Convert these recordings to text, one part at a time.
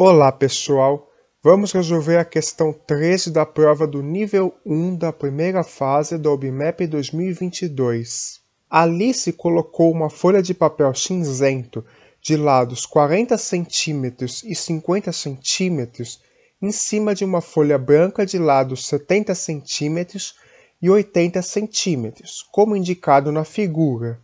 Olá pessoal, vamos resolver a questão 13 da prova do nível 1 da primeira fase do OBMEP 2022. Alice colocou uma folha de papel cinzento de lados 40 cm e 50 cm em cima de uma folha branca de lados 70 cm e 80 cm, como indicado na figura.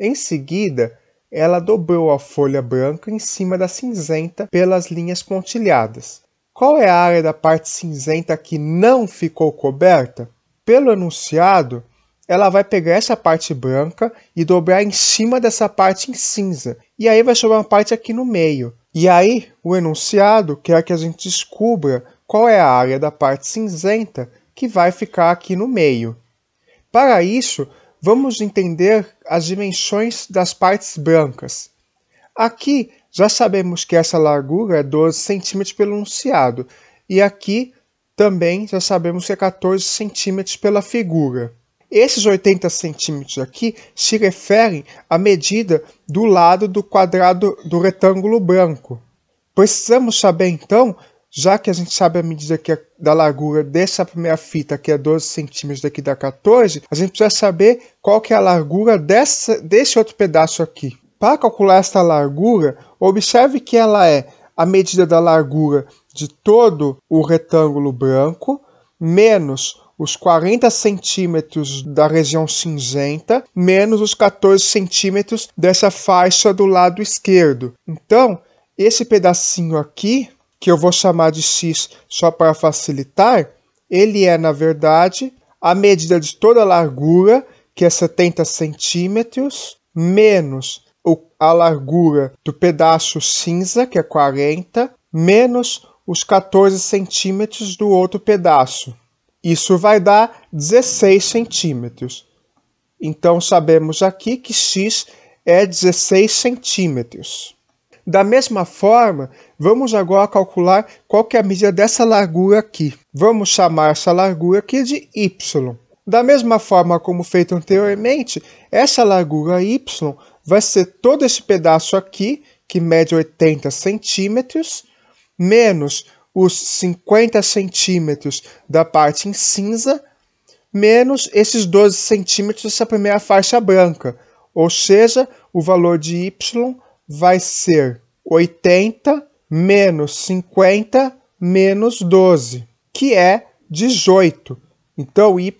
Em seguida, ela dobrou a folha branca em cima da cinzenta pelas linhas pontilhadas. Qual é a área da parte cinzenta que não ficou coberta? Pelo enunciado, ela vai pegar essa parte branca e dobrar em cima dessa parte em cinza. E aí vai sobrar uma parte aqui no meio. E aí, o enunciado quer que a gente descubra qual é a área da parte cinzenta que vai ficar aqui no meio. Para isso, vamos entender as dimensões das partes brancas. Aqui já sabemos que essa largura é 12 centímetros pelo enunciado, e aqui também já sabemos que é 14 centímetros pela figura. Esses 80 centímetros aqui se referem à medida do lado do quadrado do retângulo branco. Precisamos saber então já que a gente sabe a medida que é da largura dessa primeira fita, que é 12 centímetros, daqui da 14, a gente precisa saber qual que é a largura dessa, desse outro pedaço aqui. Para calcular essa largura, observe que ela é a medida da largura de todo o retângulo branco, menos os 40 centímetros da região cinzenta, menos os 14 centímetros dessa faixa do lado esquerdo. Então, esse pedacinho aqui que eu vou chamar de x só para facilitar, ele é, na verdade, a medida de toda a largura, que é 70 centímetros, menos a largura do pedaço cinza, que é 40, menos os 14 centímetros do outro pedaço. Isso vai dar 16 centímetros. Então, sabemos aqui que x é 16 centímetros. Da mesma forma, vamos agora calcular qual que é a medida dessa largura aqui. Vamos chamar essa largura aqui de y. Da mesma forma como feito anteriormente, essa largura y vai ser todo esse pedaço aqui, que mede 80 centímetros, menos os 50 centímetros da parte em cinza, menos esses 12 centímetros dessa primeira faixa branca, ou seja, o valor de y vai ser 80 menos 50 menos 12, que é 18. Então, y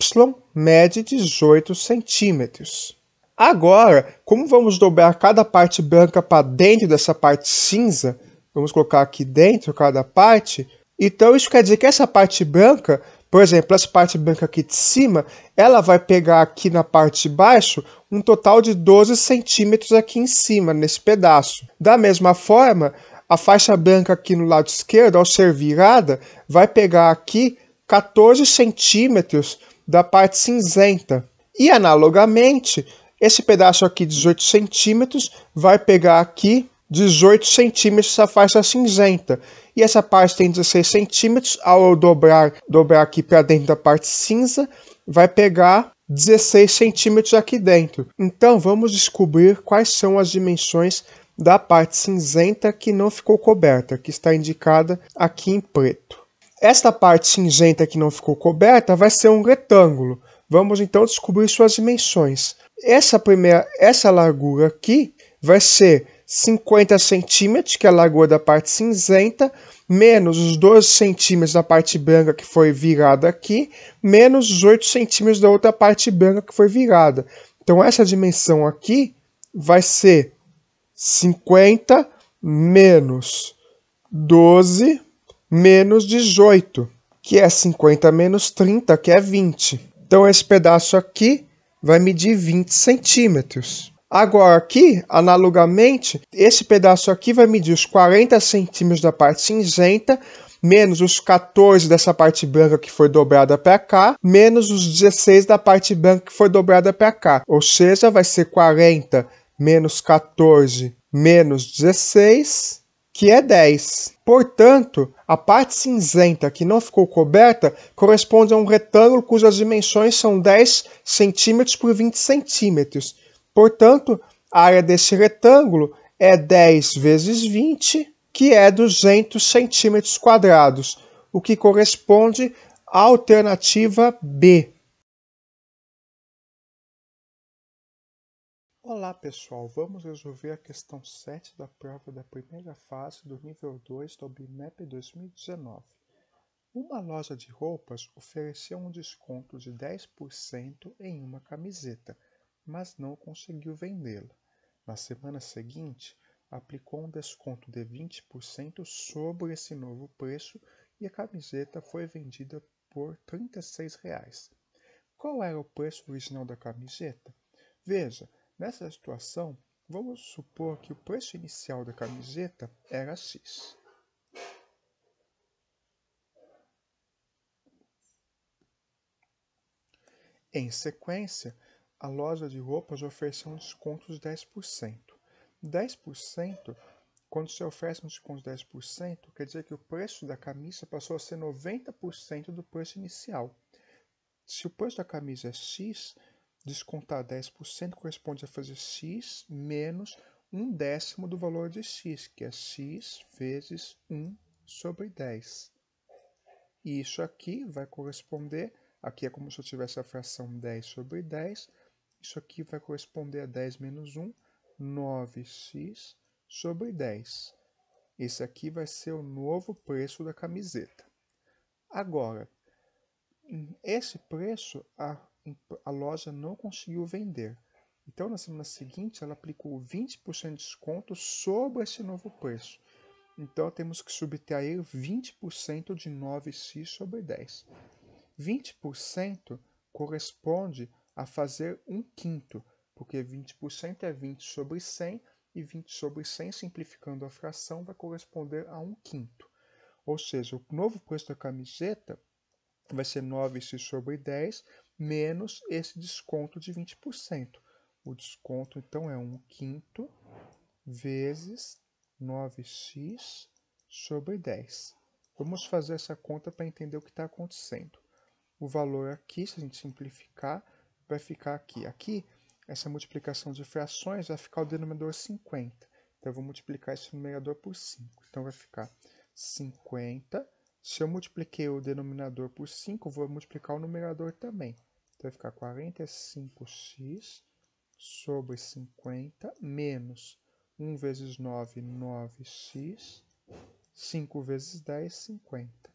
mede 18 centímetros. Agora, como vamos dobrar cada parte branca para dentro dessa parte cinza, vamos colocar aqui dentro cada parte, então isso quer dizer que essa parte branca por exemplo, essa parte branca aqui de cima, ela vai pegar aqui na parte de baixo um total de 12 centímetros aqui em cima, nesse pedaço. Da mesma forma, a faixa branca aqui no lado esquerdo, ao ser virada, vai pegar aqui 14 centímetros da parte cinzenta. E, analogamente, esse pedaço aqui, 18 centímetros, vai pegar aqui 18 centímetros essa faixa é cinzenta. E essa parte tem 16 centímetros. Ao dobrar, dobrar aqui para dentro da parte cinza, vai pegar 16 centímetros aqui dentro. Então vamos descobrir quais são as dimensões da parte cinzenta que não ficou coberta, que está indicada aqui em preto. Esta parte cinzenta que não ficou coberta vai ser um retângulo. Vamos então descobrir suas dimensões. Essa primeira, essa largura aqui vai ser 50 centímetros, que é a lagoa da parte cinzenta, menos os 12 centímetros da parte branca que foi virada aqui, menos os 8 centímetros da outra parte branca que foi virada. Então, essa dimensão aqui vai ser 50 menos 12 menos 18, que é 50 menos 30, que é 20. Então, esse pedaço aqui vai medir 20 centímetros. Agora aqui, analogamente, esse pedaço aqui vai medir os 40 centímetros da parte cinzenta, menos os 14 dessa parte branca que foi dobrada para cá, menos os 16 da parte branca que foi dobrada para cá. Ou seja, vai ser 40 menos 14 menos 16, que é 10. Portanto, a parte cinzenta que não ficou coberta corresponde a um retângulo cujas dimensões são 10 centímetros por 20 centímetros. Portanto, a área desse retângulo é 10 vezes 20, que é 200 centímetros quadrados, o que corresponde à alternativa B. Olá pessoal, vamos resolver a questão 7 da prova da primeira fase do nível 2 do BIMAP 2019. Uma loja de roupas ofereceu um desconto de 10% em uma camiseta mas não conseguiu vendê-la. Na semana seguinte, aplicou um desconto de 20% sobre esse novo preço e a camiseta foi vendida por R$ 36. Reais. Qual era o preço original da camiseta? Veja, nessa situação, vamos supor que o preço inicial da camiseta era X. Em sequência, a loja de roupas ofereceu um desconto de 10%. 10%, quando se oferece um desconto de 10%, quer dizer que o preço da camisa passou a ser 90% do preço inicial. Se o preço da camisa é X, descontar 10% corresponde a fazer X menos um décimo do valor de X, que é X vezes 1 sobre 10. E isso aqui vai corresponder, aqui é como se eu tivesse a fração 10 sobre 10, isso aqui vai corresponder a 10 menos 1, 9x sobre 10. Esse aqui vai ser o novo preço da camiseta. Agora, esse preço a, a loja não conseguiu vender. Então, na semana seguinte, ela aplicou 20% de desconto sobre esse novo preço. Então, temos que subtrair 20% de 9x sobre 10. 20% corresponde a fazer um quinto, porque 20% é 20 sobre 100 e 20 sobre 100 simplificando a fração vai corresponder a um quinto. Ou seja, o novo preço da camiseta vai ser 9,5 sobre 10 menos esse desconto de 20%. O desconto então é 1 quinto vezes 9x sobre 10. Vamos fazer essa conta para entender o que está acontecendo. O valor aqui, se a gente simplificar, vai ficar aqui. Aqui, essa multiplicação de frações vai ficar o denominador 50. Então, eu vou multiplicar esse numerador por 5. Então, vai ficar 50. Se eu multipliquei o denominador por 5, vou multiplicar o numerador também. Então, vai ficar 45x sobre 50 menos 1 vezes 9, 9x. 5 vezes 10, 50.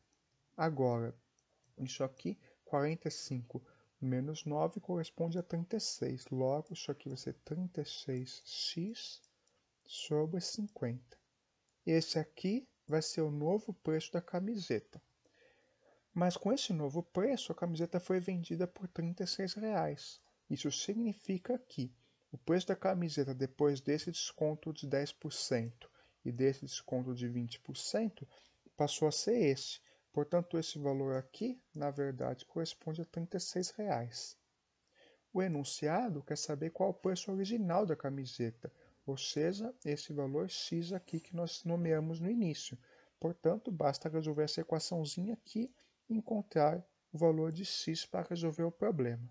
Agora, isso aqui, 45 Menos 9 corresponde a 36. Logo, isso aqui vai ser 36x sobre 50. Esse aqui vai ser o novo preço da camiseta. Mas com esse novo preço, a camiseta foi vendida por R$ reais. Isso significa que o preço da camiseta depois desse desconto de 10% e desse desconto de 20% passou a ser esse. Portanto, esse valor aqui, na verdade, corresponde a R$ 36,00. O enunciado quer saber qual o preço original da camiseta, ou seja, esse valor x aqui que nós nomeamos no início. Portanto, basta resolver essa equaçãozinha aqui e encontrar o valor de x para resolver o problema.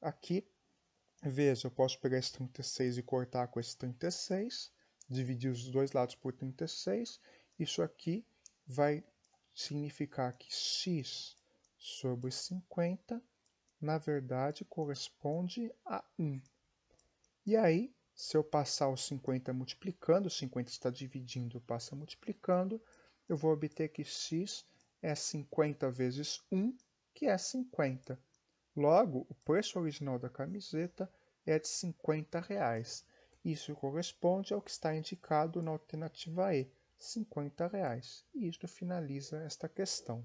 Aqui, veja, eu posso pegar esse 36 e cortar com esse 36, dividir os dois lados por 36, isso aqui vai significar que x sobre 50, na verdade, corresponde a 1. E aí, se eu passar o 50 multiplicando, 50 está dividindo, passa multiplicando, eu vou obter que x é 50 vezes 1, que é 50. Logo, o preço original da camiseta é de 50 reais. Isso corresponde ao que está indicado na alternativa E, cinquenta reais. E isto finaliza esta questão.